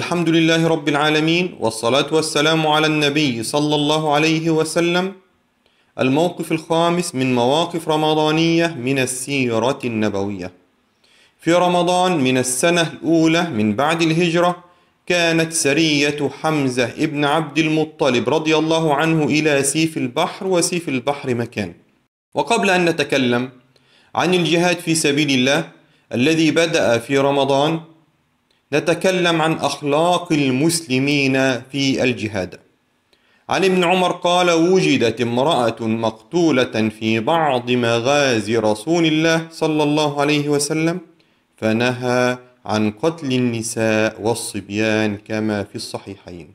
الحمد لله رب العالمين والصلاة والسلام على النبي صلى الله عليه وسلم الموقف الخامس من مواقف رمضانية من السيرة النبوية في رمضان من السنة الأولى من بعد الهجرة كانت سرية حمزة ابن عبد المطلب رضي الله عنه إلى سيف البحر وسيف البحر مكان وقبل أن نتكلم عن الجهاد في سبيل الله الذي بدأ في رمضان نتكلم عن أخلاق المسلمين في الجهاد عن ابن عمر قال وجدت امرأة مقتولة في بعض مغازي رسول الله صلى الله عليه وسلم فنهى عن قتل النساء والصبيان كما في الصحيحين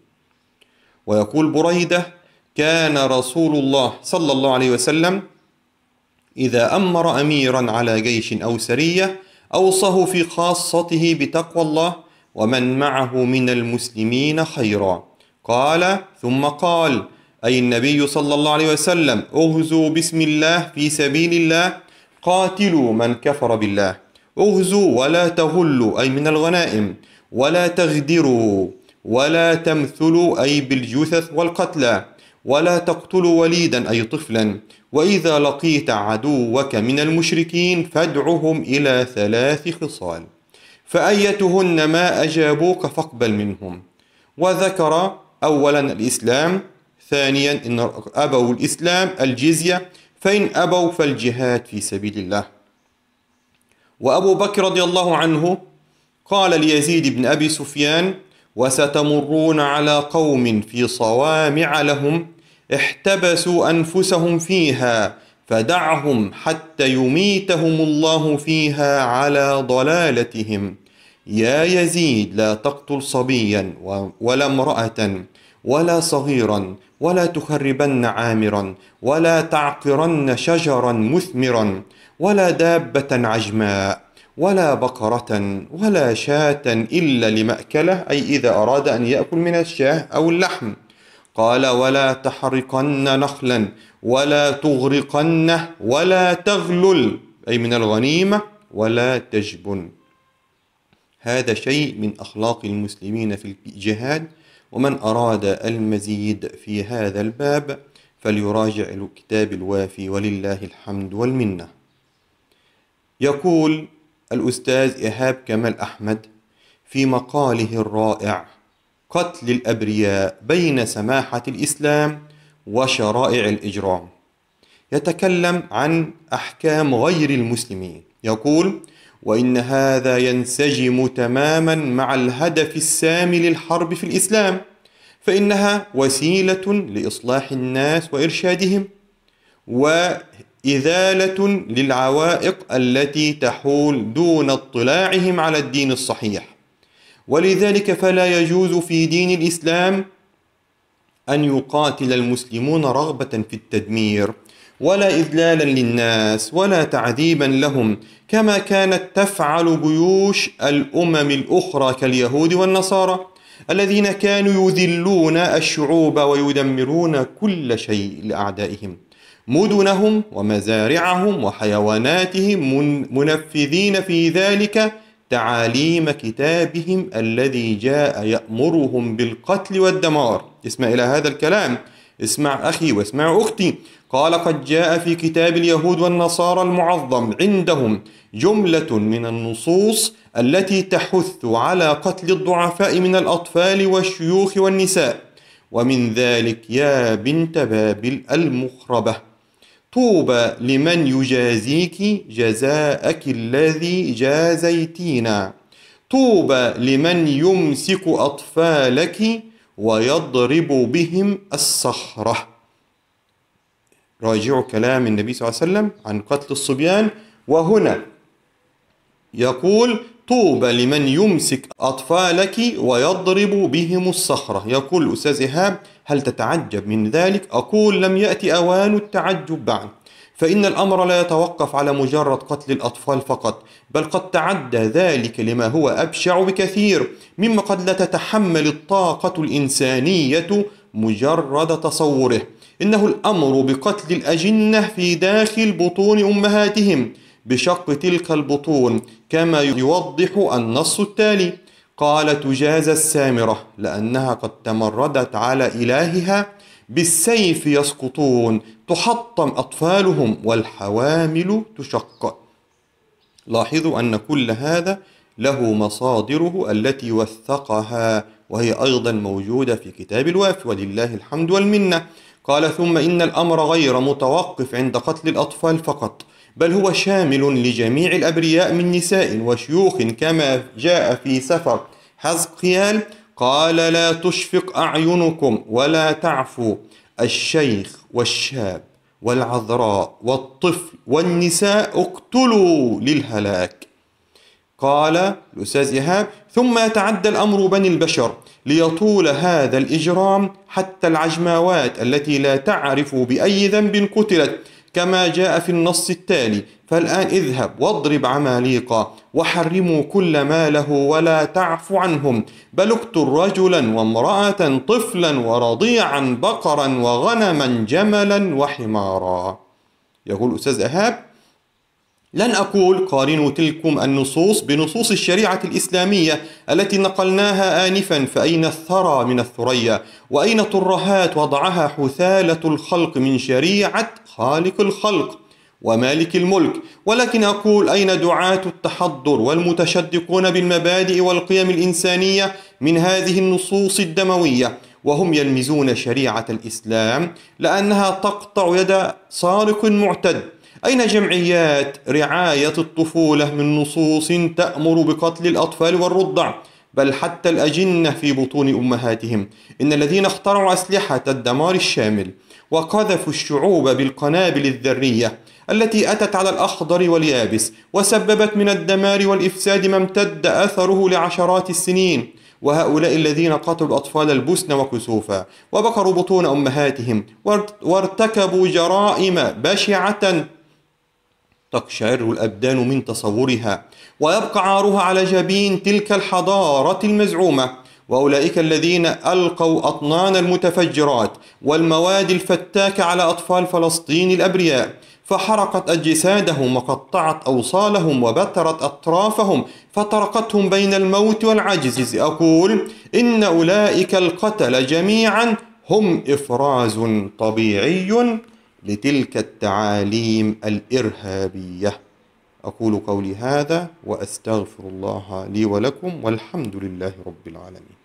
ويقول بريدة كان رسول الله صلى الله عليه وسلم إذا أمر أميرا على جيش أو سرية أوصه في خاصته بتقوى الله ومن معه من المسلمين خيرا قال ثم قال أي النبي صلى الله عليه وسلم اغزوا بسم الله في سبيل الله قاتلوا من كفر بالله اغزوا ولا تغلوا أي من الغنائم ولا تغدروا ولا تمثلوا أي بالجثث والقتلى ولا تقتل وليدا أي طفلا وإذا لقيت عدوك من المشركين فادعهم إلى ثلاث خصال فأيتهن ما أجابوك فاقبل منهم وذكر أولا الإسلام ثانيا إن أبوا الإسلام الجزية فإن أبوا فالجهاد في سبيل الله وأبو بكر رضي الله عنه قال ليزيد بن أبي سفيان وستمرون على قوم في صوامع لهم احتبسوا انفسهم فيها فدعهم حتى يميتهم الله فيها على ضلالتهم يا يزيد لا تقتل صبيا ولا امراه ولا صغيرا ولا تخربن عامرا ولا تعقرن شجرا مثمرا ولا دابه عجماء ولا بقرة ولا شاة إلا لمأكله أي إذا أراد أن يأكل من الشاه أو اللحم قال ولا تحرقن نخلا ولا تغرقن ولا تغلل أي من الغنيمة ولا تجبن هذا شيء من أخلاق المسلمين في الجهاد ومن أراد المزيد في هذا الباب فليراجع الكتاب الوافي ولله الحمد والمنة يقول الأستاذ إيهاب كمال أحمد في مقاله الرائع قتل الأبرياء بين سماحة الإسلام وشرائع الإجرام يتكلم عن أحكام غير المسلمين يقول وإن هذا ينسجم تماما مع الهدف السامي للحرب في الإسلام فإنها وسيلة لإصلاح الناس وإرشادهم و إزالة للعوائق التي تحول دون اطلاعهم على الدين الصحيح ولذلك فلا يجوز في دين الإسلام أن يقاتل المسلمون رغبة في التدمير ولا إذلالا للناس ولا تعذيبا لهم كما كانت تفعل جيوش الأمم الأخرى كاليهود والنصارى الذين كانوا يذلون الشعوب ويدمرون كل شيء لأعدائهم مدنهم ومزارعهم وحيواناتهم منفذين في ذلك تعاليم كتابهم الذي جاء يأمرهم بالقتل والدمار اسمع إلى هذا الكلام اسمع أخي واسمع أختي قال قد جاء في كتاب اليهود والنصارى المعظم عندهم جملة من النصوص التي تحث على قتل الضعفاء من الأطفال والشيوخ والنساء ومن ذلك يا بنت بابل المخربه طوبى لمن يجازيك جزاءك الذي جازيتينا طوبى لمن يمسك أطفالك ويضرب بهم الصخرة راجعوا كلام النبي صلى الله عليه وسلم عن قتل الصبيان وهنا يقول طوبى لمن يمسك أطفالك ويضرب بهم الصخرة يقول الأستاذ إيهاب هل تتعجب من ذلك؟ أقول لم يأتي أوان التعجب بعد فإن الأمر لا يتوقف على مجرد قتل الأطفال فقط بل قد تعدى ذلك لما هو أبشع بكثير مما قد لا تتحمل الطاقة الإنسانية مجرد تصوره إنه الأمر بقتل الأجنة في داخل بطون أمهاتهم بشق تلك البطون كما يوضح النص التالي قال تجاز السامرة لأنها قد تمردت على إلهها بالسيف يسقطون تحطم أطفالهم والحوامل تشق لاحظوا أن كل هذا له مصادره التي وثقها وهي أيضا موجودة في كتاب الوافي ولله الحمد والمنة قال ثم إن الأمر غير متوقف عند قتل الأطفال فقط بل هو شامل لجميع الأبرياء من نساء وشيوخ كما جاء في سفر حزقيال قال لا تشفق أعينكم ولا تعفو الشيخ والشاب والعذراء والطفل والنساء اقتلوا للهلاك قال الأستاذ إيهاب ثم يتعدى الأمر بني البشر ليطول هذا الإجرام حتى العجماوات التي لا تعرف بأي ذنب قتلت كما جاء في النص التالي فالآن اذهب واضرب عماليقا وحرموا كل ما له ولا تعف عنهم بل اقتل رجلا وامرأة طفلا ورضيعا بقرا وغنما جملا وحمارا يقول الأستاذ إيهاب لن أقول قارنوا تلكم النصوص بنصوص الشريعة الإسلامية التي نقلناها آنفا فأين الثرى من الثريا وأين ترهات وضعها حثالة الخلق من شريعة خالق الخلق ومالك الملك ولكن أقول أين دعاة التحضر والمتشدقون بالمبادئ والقيم الإنسانية من هذه النصوص الدموية وهم يلمزون شريعة الإسلام لأنها تقطع يد سارق معتد أين جمعيات رعاية الطفولة من نصوص تأمر بقتل الأطفال والرضع بل حتى الأجنة في بطون أمهاتهم إن الذين اخترعوا أسلحة الدمار الشامل وقذفوا الشعوب بالقنابل الذرية التي أتت على الأخضر واليابس وسببت من الدمار والإفساد ما امتد أثره لعشرات السنين وهؤلاء الذين قتلوا الأطفال البسن وكسوفا وبقروا بطون أمهاتهم وارتكبوا جرائم بشعة تقشعر الأبدان من تصورها ويبقى عارها على جبين تلك الحضارة المزعومة وأولئك الذين ألقوا أطنان المتفجرات والمواد الفتاكة على أطفال فلسطين الأبرياء فحرقت أجسادهم وقطعت أوصالهم وبترت أطرافهم فطرقتهم بين الموت والعجز أقول إن أولئك القتل جميعا هم إفراز طبيعي لتلك التعاليم الإرهابية أقول قولي هذا وأستغفر الله لي ولكم والحمد لله رب العالمين